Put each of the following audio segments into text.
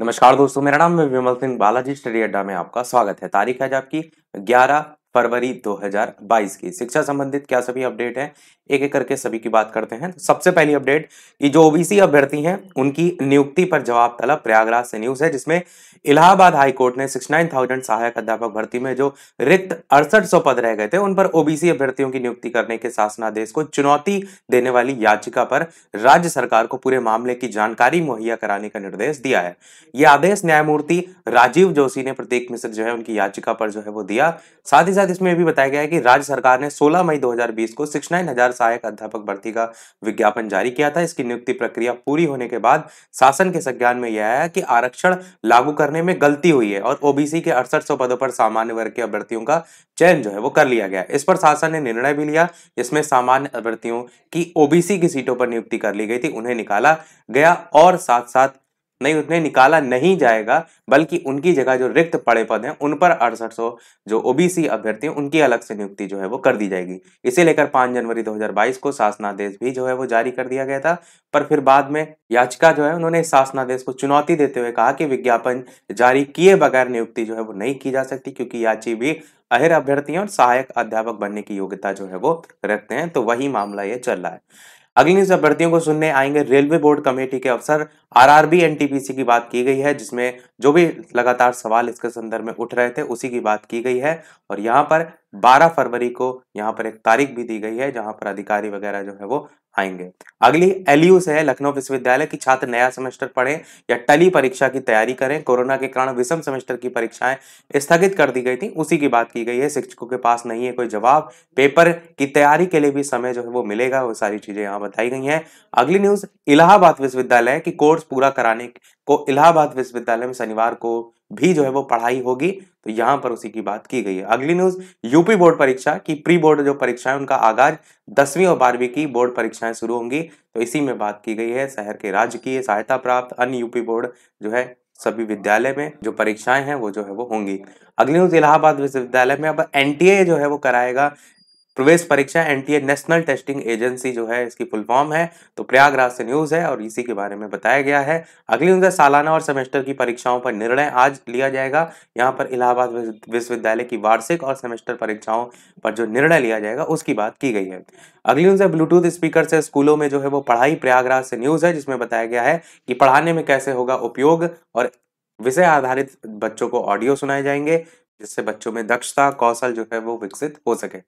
नमस्कार दोस्तों मेरा नाम विमल सिंह बालाजी स्टडी अड्डा में आपका स्वागत है तारीख है आज आपकी 11 फरवरी 2022 की शिक्षा संबंधित क्या सभी अपडेट है एक एक करके सभी की बात करते हैं सबसे पहली अपडेट कि जो ओबीसी अभ्यर्थी हैं उनकी नियुक्ति पर जवाब तलब प्रयागराज से न्यूज है जिसमें इलाहाबाद हाईकोर्ट ने 69,000 सहायक अध्यापक भर्ती में जो रिक्त अड़सठ पद रह गए थे उन पर ओबीसी अभ्यर्थियों की नियुक्ति करने के शासनादेश को चुनौती देने वाली याचिका पर राज्य सरकार को पूरे मामले की जानकारी मुहैया कराने का निर्देश दिया है यह आदेश न्यायमूर्ति राजीव जोशी ने प्रतीक मिश्र जो है उनकी याचिका पर जो है वो दिया साथ ही साथ साथ इसमें भी बताया गया है कि राज्य सरकार ने 16 मई 2020 को हजार सहायक अध्यापक भर्ती का विज्ञापन जारी किया था इसकी नियुक्ति प्रक्रिया पूरी होने के बाद शासन के संज्ञान में यह आया कि आरक्षण लागू करने में गलती हुई है और ओबीसी के अड़सठ पदों पर सामान्य वर्ग के अभ्यर्थियों का चयन जो है वो कर लिया गया इस पर शासन ने निर्णय भी लिया इसमें सामान्य अभ्यर्थियों की ओबीसी की सीटों पर नियुक्ति कर ली गई थी उन्हें निकाला गया और साथ साथ नहीं उन्हें निकाला नहीं जाएगा बल्कि उनकी जगह जो रिक्त पड़े पद हैं उन पर अड़सठ जो ओबीसी अभ्यर्थी हैं उनकी अलग से नियुक्ति जो है वो कर दी जाएगी इसे लेकर 5 जनवरी 2022 को शासनादेश भी जो है वो जारी कर दिया गया था पर फिर बाद में याचिका जो है उन्होंने शासनादेश को चुनौती देते हुए कहा कि विज्ञापन जारी किए बगैर नियुक्ति जो है वो नहीं की जा सकती क्योंकि याची भी अहिर अभ्यर्थी और सहायक अध्यापक बनने की योग्यता जो है वो रखते हैं तो वही मामला ये चल रहा है अगली न्यूज अभ्यर्थियों को सुनने आएंगे रेलवे बोर्ड कमेटी के अफसर आरआरबी एनटीपीसी की बात की गई है जिसमें जो भी लगातार सवाल इसके संदर्भ में उठ रहे थे उसी की बात की गई है और यहाँ पर 12 फरवरी को यहाँ पर एक तारीख भी दी गई है जहां पर अधिकारी वगैरह जो है वो आएंगे अगली एलयू से है लखनऊ विश्वविद्यालय की छात्र नया सेमेस्टर पढ़े या टली परीक्षा की तैयारी करें कोरोना के कारण विषम सेमेस्टर की परीक्षाएं स्थगित कर दी गई थी उसी की बात की गई है शिक्षकों के पास नहीं है कोई जवाब पेपर की तैयारी के लिए भी समय जो है वो मिलेगा वो सारी चीजें यहाँ बताई गई है अगली न्यूज इलाहाबाद विश्वविद्यालय की कोर्स पूरा कराने को इलाहाबाद विश्वविद्यालय में शनिवार को भी जो है वो पढ़ाई होगी तो यहां पर उसी की बात की गई है अगली न्यूज यूपी बोर्ड परीक्षा की प्री बोर्ड जो परीक्षाएं उनका आगाज दसवीं और बारहवीं की बोर्ड परीक्षाएं शुरू होंगी तो इसी में बात की गई है शहर के राजकीय सहायता प्राप्त अन्य यूपी बोर्ड जो है सभी विद्यालय में जो परीक्षाएं हैं वो जो है वो होंगी अगली न्यूज इलाहाबाद विश्वविद्यालय में अब एनटीए जो है वो कराएगा प्रवेश परीक्षा एनटीए नेशनल टेस्टिंग एजेंसी जो है इसकी फुल फॉर्म है तो प्रयागराज से न्यूज़ है और इसी के बारे में बताया गया है अगली उनका सालाना और सेमेस्टर की परीक्षाओं पर निर्णय आज लिया जाएगा यहाँ पर इलाहाबाद विश्वविद्यालय की वार्षिक और सेमेस्टर परीक्षाओं पर जो निर्णय लिया जाएगा उसकी बात की गई है अगली उनसे ब्लूटूथ स्पीकर से स्कूलों में जो है वो पढ़ाई प्रयागराज से न्यूज़ है जिसमें बताया गया है कि पढ़ाने में कैसे होगा उपयोग और विषय आधारित बच्चों को ऑडियो सुनाए जाएंगे जिससे बच्चों में दक्षता कौशल जो है वो विकसित हो सके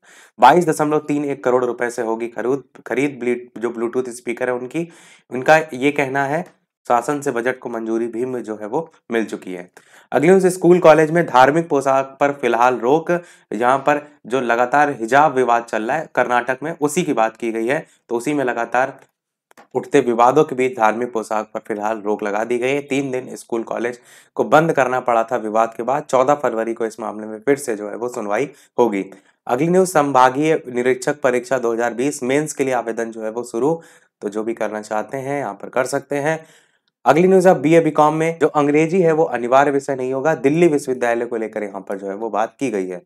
बाईस दशमलव तीन एक करोड़ रुपए से होगी खरीद खरीद जो ब्लूटूथ स्पीकर है उनकी उनका ये कहना है शासन से बजट को मंजूरी भी जो है वो मिल चुकी है अगले उस स्कूल कॉलेज में धार्मिक पोशाक पर फिलहाल रोक यहाँ पर जो लगातार हिजाब विवाद चल रहा है कर्नाटक में उसी की बात की गई है तो उसी में लगातार उठते विवादों के बीच धार्मिक पोशाक पर फिलहाल रोक लगा दी गई है तीन दिन स्कूल कॉलेज को बंद करना पड़ा था विवाद के बाद चौदह फरवरी को इस मामले में फिर से जो है वो सुनवाई होगी अगली न्यूज संभागीय निरीक्षक परीक्षा 2020 मेंस के लिए आवेदन जो है वो शुरू तो जो भी करना चाहते हैं यहाँ पर कर सकते हैं अगली न्यूज आप बी ए बीकॉम में जो अंग्रेजी है वो अनिवार्य विषय नहीं होगा दिल्ली विश्वविद्यालय को लेकर यहाँ पर जो है वो बात की गई है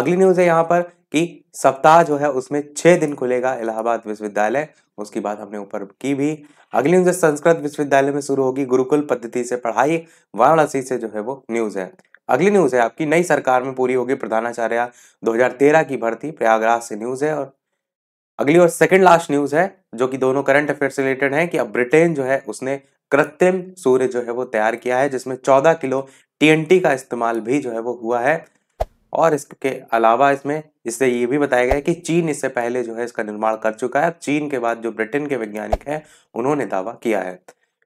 अगली न्यूज है यहाँ पर कि सप्ताह जो है उसमें छह दिन खुलेगा इलाहाबाद विश्वविद्यालय उसकी बात हमने ऊपर की भी अगली न्यूज संस्कृत विश्वविद्यालय में शुरू होगी गुरुकुल पद्धति से पढ़ाई वाराणसी से जो है वो न्यूज है अगली न्यूज है आपकी नई सरकार में पूरी होगी प्रधानाचार्य 2013 की भर्ती प्रयागराज से न्यूज है और अगली और सेकंड लास्ट न्यूज है जो कि दोनों करंट अफेयर से रिलेटेड है कि अब ब्रिटेन जो है उसने कृत्रिम सूर्य जो है वो तैयार किया है जिसमें 14 किलो टीएनटी का इस्तेमाल भी जो है वो हुआ है और इसके अलावा इसमें इससे ये भी बताया गया है कि चीन इससे पहले जो है इसका निर्माण कर चुका है चीन के बाद जो ब्रिटेन के वैज्ञानिक हैं उन्होंने दावा किया है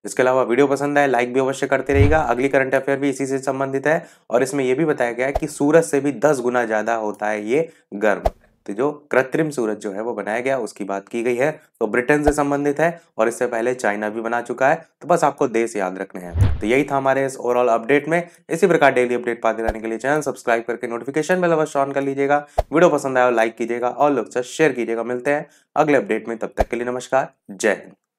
इसके अलावा वीडियो पसंद आए लाइक भी अवश्य करते रहेगा अगली करंट अफेयर भी इसी से संबंधित है और इसमें यह भी बताया गया है कि सूरज से भी दस गुना ज़्यादा होता है ये गर्म तो जो कृत्रिम सूरज जो है वो बनाया गया उसकी बात की गई है तो ब्रिटेन से संबंधित है और इससे पहले चाइना भी बना चुका है तो बस आपको देश याद रखने हैं तो यही था हमारे इस ओवरऑल अपडेट में इसी प्रकार डेली अपडेट पाते रहने के लिए चैनल सब्सक्राइब करके नोटिफिकेशन बेल अवश्य ऑन कर लीजिएगा वीडियो पसंद आया लाइक कीजिएगा और लोग शेयर कीजिएगा मिलते हैं अगले अपडेट में तब तक के लिए नमस्कार जय हिंद